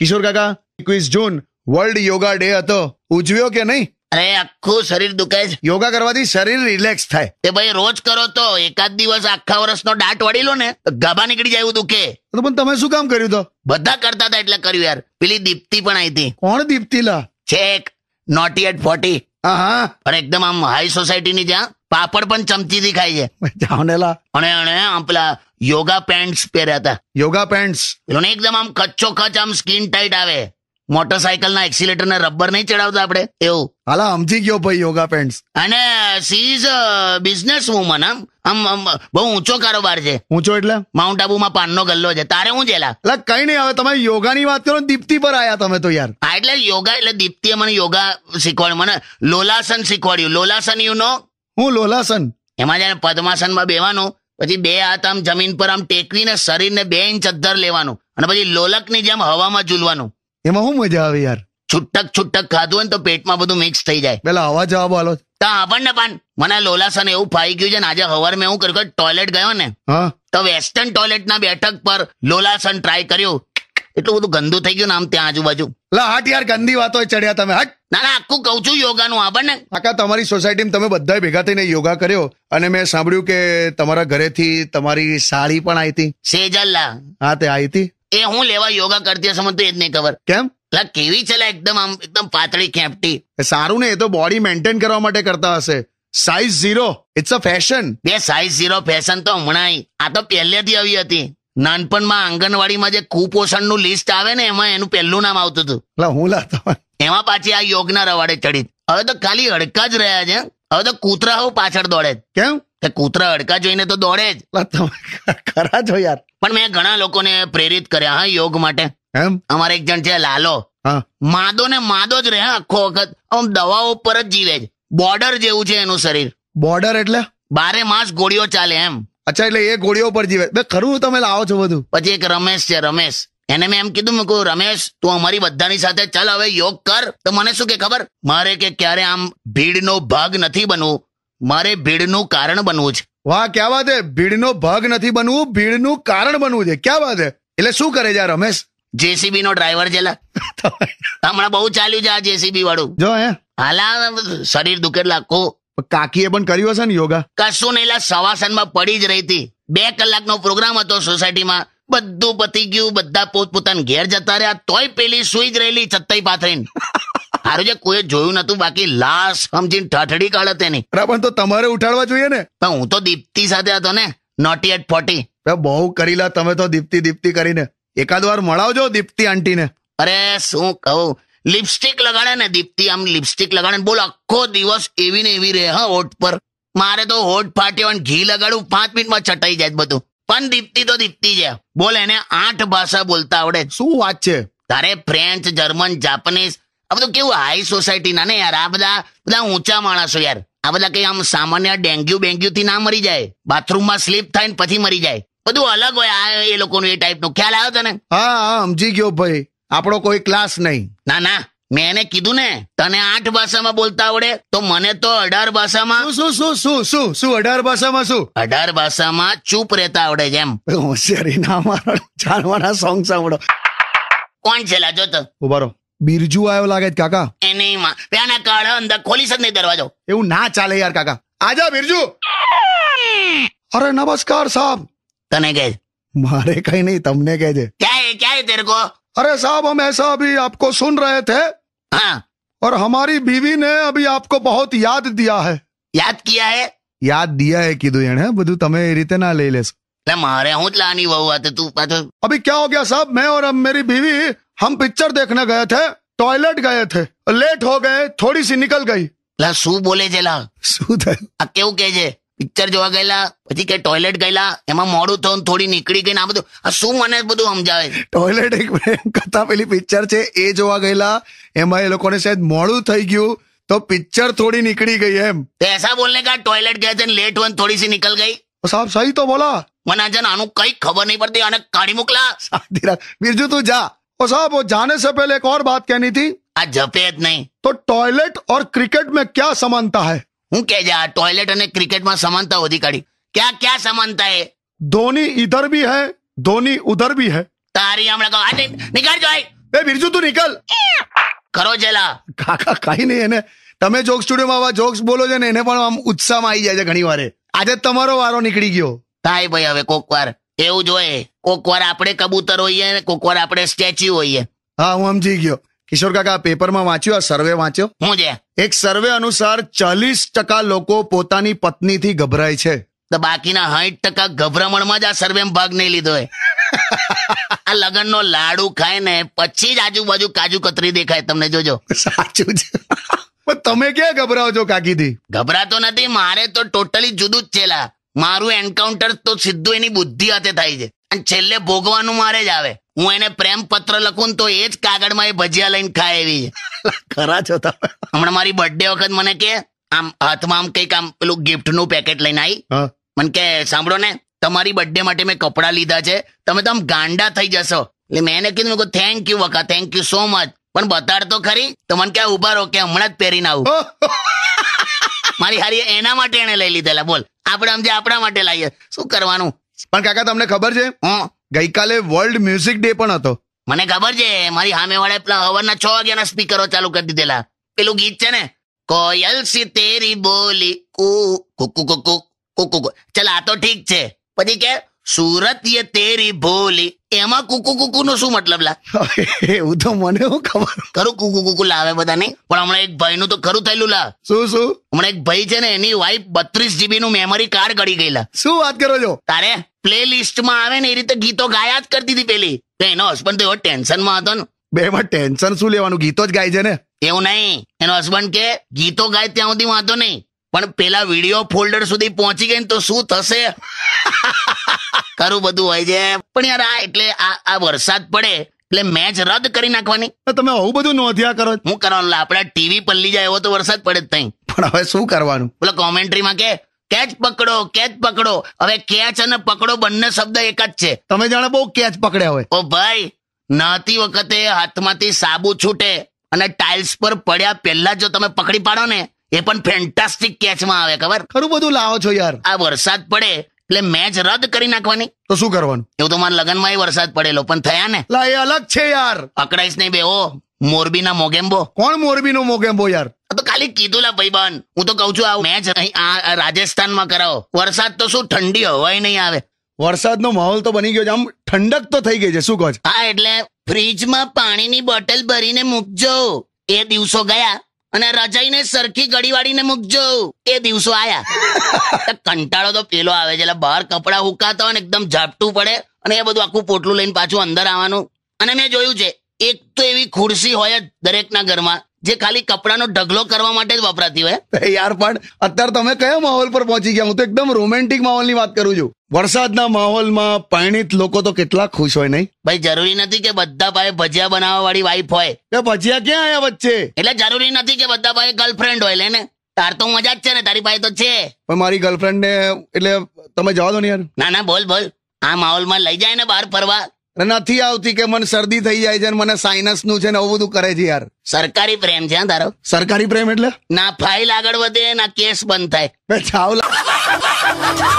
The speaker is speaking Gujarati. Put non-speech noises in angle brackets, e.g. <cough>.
કિશોર કાકા એકવીસ જૂન વર્લ્ડ યોગા ડે હતો ઉજવ્યો કે નહીં અરે આખું શરીર દુખે છે યોગા કરવાથી શરીર રિલેક્સ થાય એ ભાઈ રોજ કરો તો એકાદ દિવસ આખા વર્ષનો દાંત વળી લો ને ગાભા નીકળી જાય એવું દુખે તો પણ તમે શું કામ કર્યું તો બધા કરતા હતા એટલે કર્યું યાર પેલી દીપ્તિ પણ આવી હતી કોણ દીપ્તિ લા છેક નોટી એટ ફોર્ટી હા પણ એકદમ આમ હાઈ સોસાયટીની જ્યાં પાપડ પણ ચમચી થી ખાય છે જાવનેલા અને અને આમ પેલા યોગા પેન્ટ્સ પહેર્યા હતા યોગા પેન્ટ્સ એનો એકદમ આમ કચ્છો કચ્છ આમ સ્કિન ટાઈટ આવે મોટરસાયકલ ના એક્સિલેટર ને રબર નહીં ચડાવતા આપણે એવું હાલા સમજી ગયો ભાઈ યોગા પેન્ટ્સ અને સી ઇઝ બિઝનેસ વુમન આમ આમ બહુ ઊંચો કારોબાર છે ઊંચો એટલે માઉન્ટ આબુમાં પાનનો ગલ્લો છે તારે હું જેલા એટલે કઈ નહીં હવે તમે યોગા ની વાત કરો દીપ્તિ પર આયા તમે તો યાર હા એટલે યોગા એટલે દીપ્તિએ મને યોગા શીખવાડ્યું મને લોલાસન શીખવાડ્યું લોલાસન યુ નો હું લોલાસન એમાં જાણે પદ્માસનમાં બેવાનું પછી બે હાથ આમ જમીન પર આમ ટેકવીને શરીરને બે ઇંચ અદ્ધર લેવાનું અને પછી લોલકની જેમ હવામાં ઝૂલવાનું એમાં શું મજા આવે યાર છુટક છુટક ખાધું હોય ને તો પેટમાં બધું મિક્સ થઈ જાય પેલા હવા જવાબ આલો તા આપણને પણ મને લોલાસન એવું ફાઈ ગયું છે ને આજે હવાર મેં હું કર્યું ટોયલેટ ગયો ને તો વેસ્ટર્ન ટોયલેટ ના બેઠક પર લોલાસન ટ્રાય કર્યું એટલું બધું ગંદુ થઈ ગયું ને આમ ત્યાં આજુબાજુ લા હાટ યાર ગંદી વાતો ચડ્યા તમે હટ ના ના આખું કહું છું યોગાનું આ બને કાકા તમારી સોસાયટી તમે બધા ભેગા થઈને યોગા કર્યો અને મેં સાંભળ્યું કે તમારા ઘરેથી તમારી સાડી પણ આવી હતી સેજલ્લા હા તે આવી હતી એ હું લેવા યોગા કરતી હશે મને તો એ જ નહીં ખબર કેમ કેવી છે એકદમ આમ એકદમ પાતળી ખેપટી સારું ને એ તો બોડી મેન્ટેન કરવા માટે કરતા હશે size zero it's a fashion બે સાઈઝ ઝીરો ફેશન તો હમણાં આ તો પહેલેથી આવી હતી નાનપણમાં આંગણવાડીમાં જે કુપોષણનું લિસ્ટ આવે ને એમાં એનું પહેલું નામ આવતું હતું હું લાતો એમાં પાછી આ યોગના રવાડે ચડી હવે તો ખાલી હડકા જ રહ્યા છે હવે તો કૂતરા હો પાછળ દોડે કેમ કે કૂતરા હડકા જોઈને તો દોડે જ ખરા છો યાર પણ મેં ઘણા લોકોને પ્રેરિત કર્યા હા યોગ માટે એમ અમારે એક જણ છે લાલો માદો ને માદો જ રહે આખો વખત આમ દવાઓ પર જ જીવે છે બોર્ડર જેવું છે એનું શરીર બોર્ડર એટલે બારે માસ ગોળીઓ ચાલે એમ અચ્છા એટલે એ ગોળીઓ પર જીવે બે ખરું તમે લાવો છો બધું પછી એક રમેશ છે રમેશ એને મેં એમ કીધું મેં કહ્યું રમેશ તું અમારી બધાની સાથે ચાલ હવે યોગ કર તો મને શું કે ખબર મારે કે ક્યારે આમ ભીડનો ભાગ નથી બનવું મારે ભીડનું કારણ બનવું છે વાહ ક્યાં વાત હે ભીડનો ભાગ નથી બનવું ભીડનું કારણ બનવું છે ક્યાં વાત હે એટલે શું કરે છે આ રમેશ જેસીબી નો ડ્રાઈવર છે <laughs> હમણાં બહુ ચાલ્યું છે આ જેસીબી વાળું જો હે હાલા શરીર દુખે લાખું કાકીએ પણ કર્યું હશે ને યોગા કશું નહીં લા સવાસનમાં પડી જ રહી હતી બે કલાકનો પ્રોગ્રામ હતો સોસાયટીમાં બધું પતી ગયું બધા પોતપોતાના ઘેર જતા રહ્યા તોય પેલી સુઈ જ રહેલી ચત્તઈ પાથરીને <laughs> હારું જે કોઈ જોયું નતું બાકી લાશ સમજીને ઠઠડી કાઢે તેની પણ તો તમારે ઉઠાડવા જોઈએ ને પણ હું તો દીપ્તિ સાથે હતો ને નોટી એટ ફોર્ટી બહુ કરીલા તમે તો દીપ્તિ દીપ્તિ કરીને એકાદ વાર મળાવજો દીપ્તિ ને અરે શું કહું લિપસ્ટિક લગાડે ને દીપ્તિ આમ લિપસ્ટિક લગાડે બોલ આખો દિવસ એવી ને એવી રહે હા હોઠ પર મારે તો હોઠ ફાટ્યો અને ઘી લગાડું પાંચ મિનિટમાં છટાઈ જાય બધું પણ દીપ્તિ તો દીપ્તિ છે બોલ એને આઠ ભાષા બોલતા આવડે શું વાત છે તારે ફ્રેન્ચ જર્મન જાપાનીઝ આ બધું કેવું હાઈ સોસાયટી ના ને યાર આ બધા બધા ઊંચા માણસો યાર આ બધા કઈ આમ સામાન્ય ડેન્ગ્યુ બેન્ગ્યુ થી ના મરી જાય બાથરૂમમાં સ્લીપ થાય ને પછી મરી જાય બધું અલગ હોય આ એ લોકોનું એ ટાઈપનું ખ્યાલ આવ્યો તને હા હા સમજી ગયો ભાઈ આપણો કોઈ ક્લાસ નહીં ના ના મેં એને કીધું ને તને આઠ ભાષામાં બોલતા આવડે તો મને તો અઢાર ભાષામાં શું શું શું શું શું અઢાર ભાષામાં શું અઢાર ભાષામાં ચૂપ રહેતા આવડે છે હોશિયારી ના મારા જાણવાના સોંગ સાંભળો કોણ છે લાજો તો ઉભારો બિરજુ આવ્યો લાગે છે કાકા એ નહીં માં પેના કાળા અંદર ખોલી જ નહીં દરવાજો એવું ના ચાલે યાર કાકા આજા બિરજુ અરે નમસ્કાર સાહેબ તને કહે મારે કઈ નહીં તમને કહે છે है क्या है तेरे को अरे साहब हम ऐसा अभी आपको सुन रहे थे हाँ और हमारी बीवी ने अभी आपको बहुत याद दिया है याद किया है याद दिया है कि એણે है તમે એ रीते ना ले ले मारे हूँ तो लानी बहु आते तू पता अभी क्या हो गया साहब मैं और हम- मेरी बीवी हम पिक्चर देखने गए थे टॉयलेट गए थे लेट हो गए थोड़ी सी निकल गई લા શું બોલે છે લા શું થયું આ પિક્ચર જોવા ગયેલા પછી કે ટોયલેટ ગયેલા એમાં મોડું થયું થોડી નીકળી ગઈ આ બધું આ શું મને બધું સમજાવે ટોયલેટ એક કથા પેલી પિક્ચર છે એ જોવા ગયેલા એમાં એ લોકોને શાયદ મોડું થઈ ગયું તો પિક્ચર થોડી નીકળી ગઈ એમ એસા બોલને કા ટોયલેટ ગયા थे લેટ વન થોડી સી નીકળ ગઈ સાહેબ સહી તો બોલા મને આજે આનું કઈ ખબર નહીં પડતી અને કાઢી મોકલા શાંતિ રાખ તું જા ઓ સાહેબ ઓ જાને સે पहले एक और बात कहनी थी આ જપેત નહીં તો ટોયલેટ ઓર ક્રિકેટ મેં ક્યા સમાનતા હૈ હું કે જા ટોયલેટ અને ક્રિકેટમાં સમાનતા હોધી કાઢી ક્યાં ક્યાં સમાનતા હે ધોની ઇધર ભી હે ધોની ઉધર ભી હે તારી હમણાં તો આજે નિકાળ જો એ બિરજુ તું નીકળ કરો જેલા કાકા કાઈ નહીં એને તમે જોક સ્ટુડિયોમાં આવા જોક્સ બોલો છો ને એને પણ આમ ઉત્સાહમાં આવી જાય છે ઘણી વારે આજે તમારો વારો નીકળી ગયો થાય ભાઈ હવે કોક વાર એવું જોઈએ કોક વાર આપણે કબૂતર હોઈએ ને કોક વાર આપણે સ્ટેચ્યુ હોઈએ હા હું સમજી ગયો કિશોર કાકા પેપરમાં વાંચ્યું આ સર્વે વાંચ્યો હું જે એક સર્વે અનુસાર ચાલીસ ટકા લોકો પોતાની પત્ની થી ગભરાય છે તો બાકીના સાઠ ટકા ગભરામણમાં જ આ સર્વે ભાગ નહીં લીધો <laughs> આ નો લાડુ ખાય ને પછી જ આજુબાજુ કાજુ કતરી દેખાય તમને જોજો સાચું છે તમે ક્યાં ગભરાવો છો કાકીથી ગભરાતો નથી મારે તો ટોટલી જુદું જ છેલા મારું એન્કાઉન્ટર તો સીધું એની બુદ્ધિ હાથે થાય છે અને છેલ્લે ભોગવાનું મારે જ આવે હું એને પ્રેમ પત્ર લખું તો એ જ કાગળમાં એ ભજીયા લઈને ખાય એવી ખરા છો તમે હમણાં મારી બર્થડે વખત મને કે આમ હાથમાં આમ કઈક આમ પેલું ગિફ્ટ નું પેકેટ લઈને આવી મને કે સાંભળો ને તમારી બર્થડે માટે મેં કપડા લીધા છે તમે તો આમ ગાંડા થઈ જશો એટલે મેં એને કીધું થેન્ક યુ વખા થેન્ક યુ સો મચ પણ બતાડતો ખરી તો મને ક્યાં ઉભા રહો કે હમણાં જ પહેરીને આવું મારી હારી એના માટે એને લઈ લીધેલા બોલ આપણે આમ જે આપણા માટે લાવીએ શું કરવાનું પણ કાકા તમને ખબર છે હા ગઈકાલે વર્લ્ડ મ્યુઝિક ડે પણ હતો મને ખબર છે મારી સામે વાળા પેલા હવાના છ વાગ્યાના સ્પીકરો ચાલુ કરી દીધેલા પેલું ગીત છે ને કોયલ સી તેરી બોલી કુ કુકુ કુકુ કુકુ ચલ આ તો ઠીક છે પછી કે સુરત યે તેરી ભોલી એમાં કુકુ કુકુ નો શું મતલબ લા એવું તો મને હું ખબર ખરું કુકુ કુકુ લાવે બધા નહીં પણ હમણાં એક ભાઈ નું તો ખરું થયેલું લા શું શું હમણાં એક ભાઈ છે ને એની વાઈફ બત્રીસ જીબી નું મેમરી કાર્ડ ગળી ગયેલા શું વાત કરો છો તારે પ્લે લિસ્ટમાં આવે ને એ રીતે ગીતો ગાયા જ કરતી હતી પેલી તો એનો હસબન્ડ તો એવો ટેન્શનમાં હતો ને બે માં ટેન્શન શું લેવાનું ગીતો જ ગાય છે ને એવું નહીં એનો હસબન્ડ કે ગીતો ગાય ત્યાં સુધી વાંધો નહીં પણ પેલા વિડીયો ફોલ્ડર સુધી પહોંચી ગઈ તો શું થશે કરું <laughs> બધું હોય છે પણ યાર આ એટલે આ આ વરસાદ પડે એટલે મેચ રદ કરી નાખવાની તમે આવું બધું નોંધ્યા કરો હું કરવાનું આપડા ટીવી પલ્લી જાય એવો તો વરસાદ પડે જ નહીં પણ હવે શું કરવાનું બોલો કોમેન્ટ્રીમાં કે કેચ પકડો કેચ પકડો હવે કેચ અને પકડો બંને શબ્દ એક જ છે તમે જાણે બહુ કેચ પકડ્યા હોય ઓ ભાઈ નાતી વખતે હાથમાંથી સાબુ છૂટે અને ટાઇલ્સ પર પડ્યા પહેલા જો તમે પકડી પાડો ને એ પણ ફેન્ટાસ્ટિક કેચમાં આવે ખબર ખરું બધું લાવો છો યાર આ વરસાદ પડે એટલે મેચ રદ કરી નાખવાની તો શું કરવાનું એવું તો મારા એ વરસાદ પડેલો પણ થયા ને લા એ અલગ છે યાર અકડાઈશ નહીં બે બેઓ મોરબીના મોગેમ્બો કોણ મોરબીનો મોગેમ્બો યાર તો ખાલી કીધું લા ભાઈબંધ હું તો કઉ છું આ મેચ આ રાજસ્થાનમાં કરાવો વરસાદ તો શું ઠંડી હવાય નહીં આવે વરસાદનો માહોલ તો બની ગયો છે આમ ઠંડક તો થઈ ગઈ છે શું કહો છો હા એટલે ફ્રીજમાં પાણીની બોટલ ભરીને મૂકજો એ દિવસો ગયા અને રજાઈને સરખી ગડી વાળીને મૂકજો એ દિવસો આયા <laughs> કંટાળો તો પેલો આવે છે એટલે બહાર કપડા હુકાતા હોય એકદમ ઝાપટું પડે અને એ બધું આખું પોટલું લઈને પાછું અંદર આવવાનું અને મેં જોયું છે એક તો એવી ખુરશી હોય જ દરેકના ઘરમાં જે ખાલી કપડાનો ઢગલો કરવા માટે જ વપરાતી હોય યાર પણ અત્યારે તમે કયા માહોલ પર પહોંચી ગયા હું તો એકદમ રોમેન્ટિક માહોલની વાત કરું છું વરસાદના માહોલમાં પરણિત લોકો તો કેટલા ખુશ હોય નહીં ભાઈ જરૂરી નથી કે બધા પાસે ભજીયા બનાવવા વાળી વાઈફ હોય કે ભજીયા ક્યાં આયા વચ્ચે એટલે જરૂરી નથી કે બધા પાસે ગર્લફ્રેન્ડ હોય લેને તાર તો મજા જ છે ને તારી પાસે તો છે પણ મારી ગર્લફ્રેન્ડ ને એટલે તમે જવા દો ને યાર ના ના બોલ બોલ આ માહોલમાં લઈ જાય ને બહાર ફરવા નથી આવતી કે મને શરદી થઈ જાય છે ને મને સાઇનસ નું છે ને આવું બધું કરે છે યાર સરકારી પ્રેમ છે હા તારો સરકારી પ્રેમ એટલે ના ફાઇલ આગળ વધે ના કેસ બંધ થાય